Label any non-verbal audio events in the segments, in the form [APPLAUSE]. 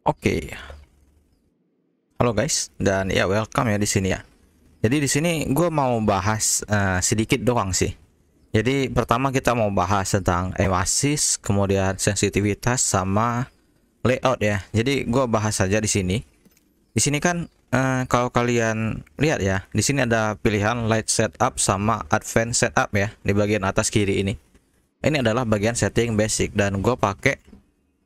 Oke. Okay. Halo guys dan ya welcome ya di sini ya. Jadi di sini gue mau bahas uh, sedikit doang sih. Jadi pertama kita mau bahas tentang emasis, kemudian sensitivitas sama layout ya. Jadi gue bahas saja di sini. Di sini kan uh, kalau kalian lihat ya, di sini ada pilihan light setup sama advanced setup ya di bagian atas kiri ini. Ini adalah bagian setting basic dan gue pakai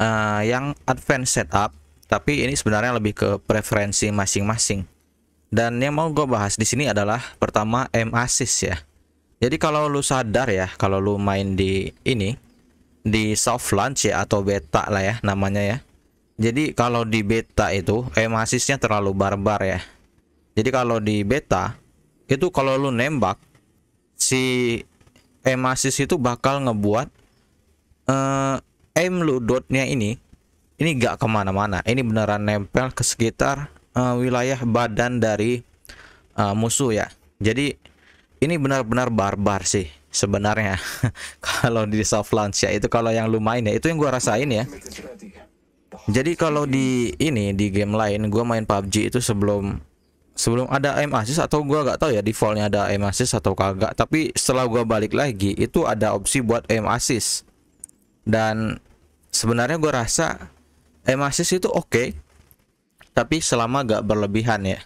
uh, yang advanced setup tapi ini sebenarnya lebih ke preferensi masing-masing. Dan yang mau gue bahas di sini adalah pertama M assist ya. Jadi kalau lu sadar ya, kalau lu main di ini di soft launch ya atau beta lah ya namanya ya. Jadi kalau di beta itu M assistnya terlalu barbar ya. Jadi kalau di beta itu kalau lu nembak si M assist itu bakal ngebuat uh, M lu dotnya ini ini gak kemana-mana ini beneran nempel ke sekitar uh, wilayah badan dari uh, musuh ya jadi ini benar-benar barbar sih sebenarnya [LAUGHS] kalau di soft launch ya itu kalau yang lumayan ya itu yang gua rasain ya jadi kalau di ini di game lain gua main PUBG itu sebelum sebelum ada aim assist atau gua gak tahu ya defaultnya ada aim assist atau kagak tapi setelah gua balik lagi itu ada opsi buat aim assist dan sebenarnya gua rasa emasis itu oke okay, tapi selama gak berlebihan ya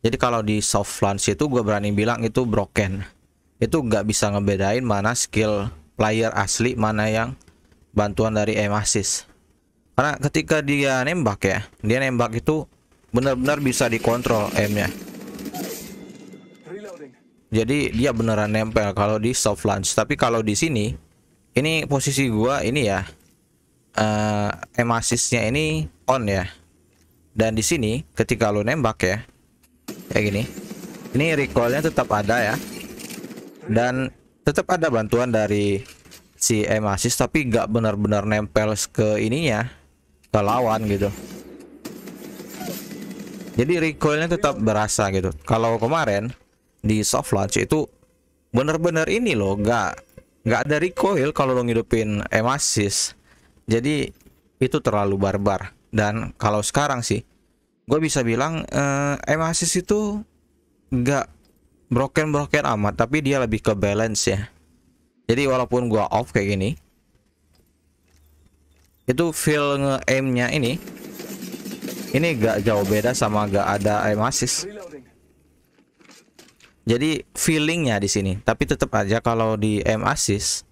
jadi kalau di soft launch itu gue berani bilang itu broken itu gak bisa ngebedain mana skill player asli mana yang bantuan dari emasis karena ketika dia nembak ya dia nembak itu benar-benar bisa dikontrol M-nya jadi dia beneran nempel kalau di soft launch tapi kalau di sini ini posisi gua ini ya uh, eh, aim assistnya ini on ya dan di sini ketika lo nembak ya kayak gini ini recoilnya tetap ada ya dan tetap ada bantuan dari si aim assist tapi nggak benar-benar nempel ke ininya ke lawan gitu jadi recoilnya tetap berasa gitu kalau kemarin di soft launch itu bener-bener ini loh nggak nggak ada recoil kalau lo ngidupin Emasis. Jadi itu terlalu barbar. Dan kalau sekarang sih, gue bisa bilang eh, Emasis itu nggak broken broken amat, tapi dia lebih ke balance ya. Jadi walaupun gue off kayak gini, itu feel nge nya ini, ini gak jauh beda sama gak ada Emasis. Jadi feelingnya di sini, tapi tetap aja kalau di Emasis,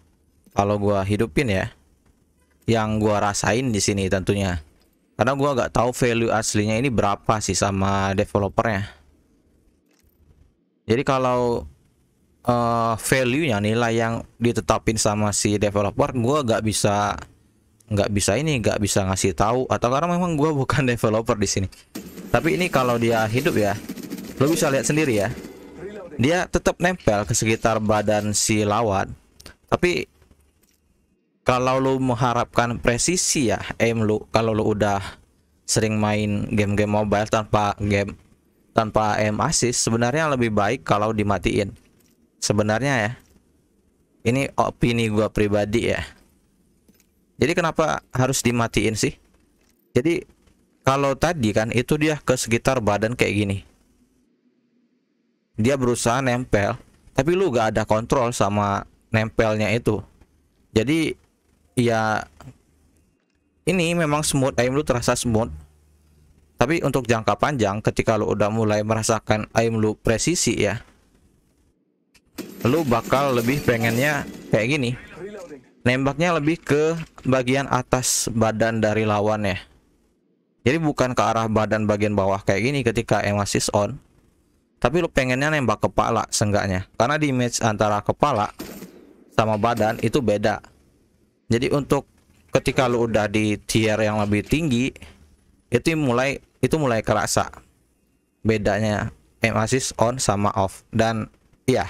kalau gue hidupin ya, yang gua rasain di sini tentunya karena gua nggak tahu value aslinya ini berapa sih sama developernya jadi kalau uh, eh, value nya nilai yang ditetapin sama si developer gua nggak bisa nggak bisa ini nggak bisa ngasih tahu atau karena memang gua bukan [LAUGHS] developer di sini tapi ini kalau dia hidup ya lo bisa lihat sendiri ya dia tetap nempel ke sekitar badan si lawan tapi kalau lu mengharapkan presisi ya aim lu kalau lu udah sering main game-game mobile tanpa game tanpa aim assist sebenarnya lebih baik kalau dimatiin sebenarnya ya ini opini gua pribadi ya jadi kenapa harus dimatiin sih jadi kalau tadi kan itu dia ke sekitar badan kayak gini dia berusaha nempel tapi lu gak ada kontrol sama nempelnya itu jadi ya ini memang smooth aim lu terasa smooth tapi untuk jangka panjang ketika lu udah mulai merasakan aim lu presisi ya lu bakal lebih pengennya kayak gini nembaknya lebih ke bagian atas badan dari lawan ya jadi bukan ke arah badan bagian bawah kayak gini ketika aim assist on tapi lu pengennya nembak kepala seenggaknya karena di image antara kepala sama badan itu beda jadi untuk ketika lu udah di tier yang lebih tinggi itu mulai itu mulai kerasa bedanya emphasis on sama off dan ya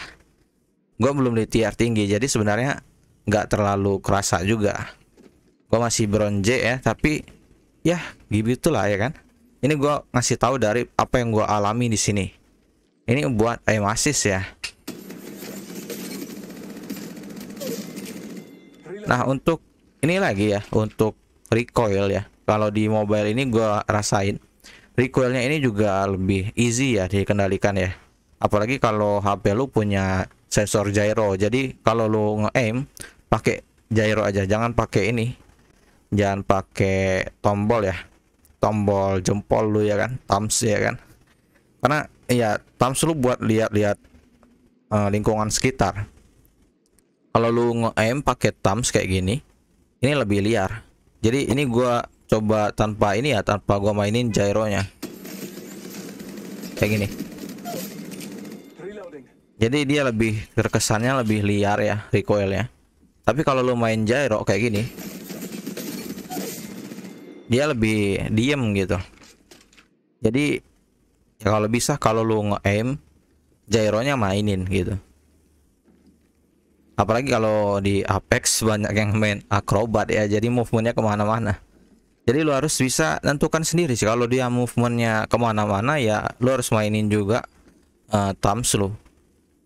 gue belum di tier tinggi jadi sebenarnya nggak terlalu kerasa juga gue masih bronze ya tapi ya gitu lah ya kan ini gue ngasih tahu dari apa yang gue alami di sini ini buat emphasis ya Nah untuk ini lagi ya untuk recoil ya. Kalau di mobile ini gue rasain recoilnya ini juga lebih easy ya dikendalikan ya. Apalagi kalau HP lu punya sensor gyro. Jadi kalau lu nge-aim pakai gyro aja, jangan pakai ini. Jangan pakai tombol ya. Tombol jempol lu ya kan, thumbs ya kan. Karena ya thumbs lu buat lihat-lihat uh, lingkungan sekitar kalau lu nge-aim pakai thumbs kayak gini ini lebih liar jadi ini gua coba tanpa ini ya tanpa gua mainin gyronya kayak gini jadi dia lebih terkesannya lebih liar ya recoilnya tapi kalau lu main gyro kayak gini dia lebih diem gitu jadi ya kalau bisa kalau lu nge-aim gyronya mainin gitu apalagi kalau di Apex banyak yang main akrobat ya jadi movementnya kemana-mana jadi lu harus bisa tentukan sendiri sih kalau dia movementnya kemana-mana ya lu harus mainin juga uh, thumbs lu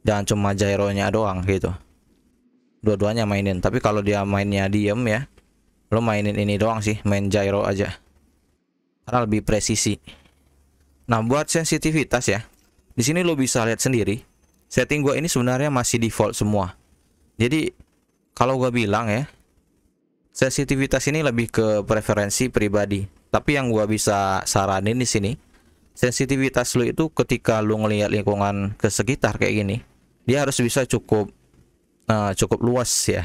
jangan cuma gyronya doang gitu dua-duanya mainin tapi kalau dia mainnya diem ya lu mainin ini doang sih main gyro aja karena lebih presisi nah buat sensitivitas ya di sini lu bisa lihat sendiri setting gua ini sebenarnya masih default semua jadi kalau gue bilang ya, sensitivitas ini lebih ke preferensi pribadi. Tapi yang gue bisa saranin di sini, sensitivitas lu itu ketika lu ngelihat lingkungan ke sekitar kayak gini, dia harus bisa cukup uh, cukup luas ya.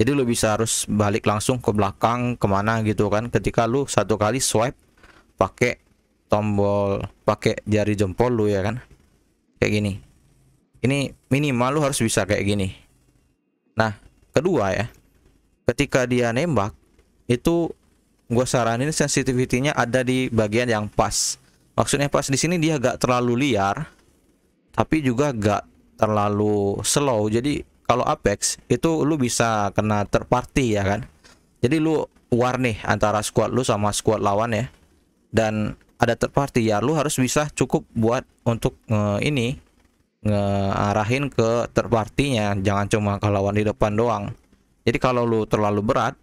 Jadi lu bisa harus balik langsung ke belakang kemana gitu kan. Ketika lu satu kali swipe pakai tombol pakai jari jempol lu ya kan, kayak gini. Ini minimal lu harus bisa kayak gini Nah, kedua ya. Ketika dia nembak, itu gue saranin sensitivitinya ada di bagian yang pas. Maksudnya pas di sini dia gak terlalu liar, tapi juga gak terlalu slow. Jadi kalau Apex itu lu bisa kena terparty ya kan. Jadi lu warni antara squad lu sama squad lawan ya. Dan ada terparty ya lu harus bisa cukup buat untuk uh, ini ngarahin ke terpartinya, jangan cuma ke lawan di depan doang. Jadi kalau lu terlalu berat,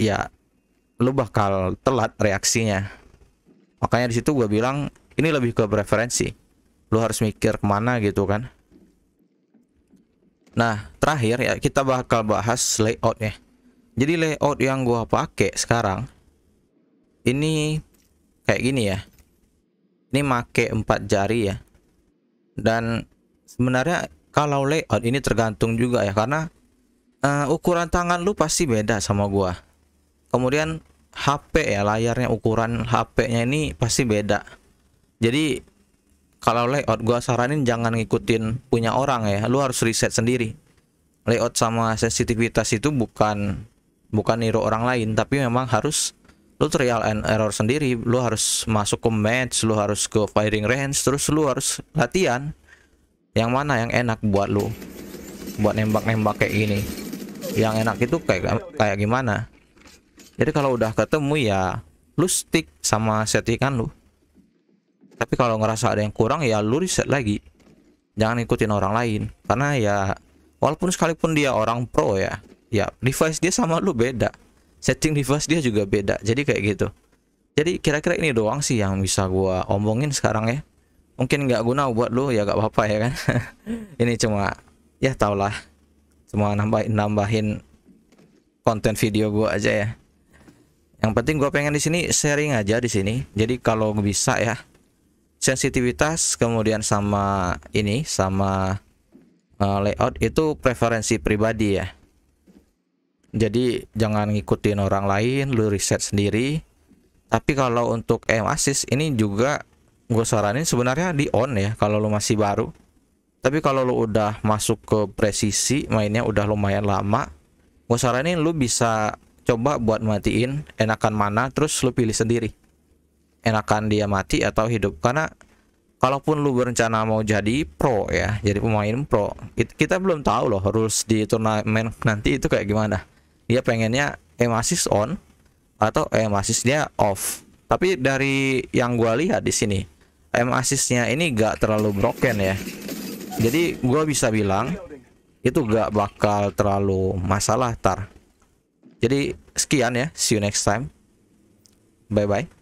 ya lu bakal telat reaksinya. Makanya di situ gue bilang ini lebih ke preferensi. Lu harus mikir kemana gitu kan. Nah, terakhir ya kita bakal bahas layoutnya. Jadi layout yang gua pakai sekarang ini kayak gini ya. Ini make empat jari ya dan sebenarnya kalau layout ini tergantung juga ya karena uh, ukuran tangan lu pasti beda sama gua kemudian HP ya layarnya ukuran HP-nya ini pasti beda jadi kalau layout gua saranin jangan ngikutin punya orang ya lu harus riset sendiri layout sama sensitivitas itu bukan bukan niru orang lain tapi memang harus lu trial and error sendiri lu harus masuk ke match lu harus ke firing range terus lu harus latihan yang mana yang enak buat lu buat nembak-nembak kayak gini yang enak itu kayak kayak gimana jadi kalau udah ketemu ya lu stick sama settingan lu tapi kalau ngerasa ada yang kurang ya lu reset lagi jangan ikutin orang lain karena ya walaupun sekalipun dia orang pro ya ya device dia sama lu beda setting device dia juga beda jadi kayak gitu jadi kira-kira ini doang sih yang bisa gua omongin sekarang ya mungkin nggak guna buat lu ya gak apa-apa ya kan [LAUGHS] ini cuma ya taulah, lah cuma nambahin nambahin konten video gua aja ya yang penting gua pengen di sini sharing aja di sini jadi kalau bisa ya sensitivitas kemudian sama ini sama eh, layout itu preferensi pribadi ya jadi jangan ngikutin orang lain lu riset sendiri tapi kalau untuk em assist ini juga gue saranin sebenarnya di on ya kalau lu masih baru tapi kalau lu udah masuk ke presisi mainnya udah lumayan lama gue saranin lu bisa coba buat matiin enakan mana terus lu pilih sendiri enakan dia mati atau hidup karena kalaupun lu berencana mau jadi pro ya jadi pemain pro kita belum tahu loh rules di turnamen nanti itu kayak gimana dia pengennya emasis on atau emasisnya off tapi dari yang gua lihat di sini emasisnya ini gak terlalu broken ya jadi gua bisa bilang itu gak bakal terlalu masalah tar jadi sekian ya see you next time bye bye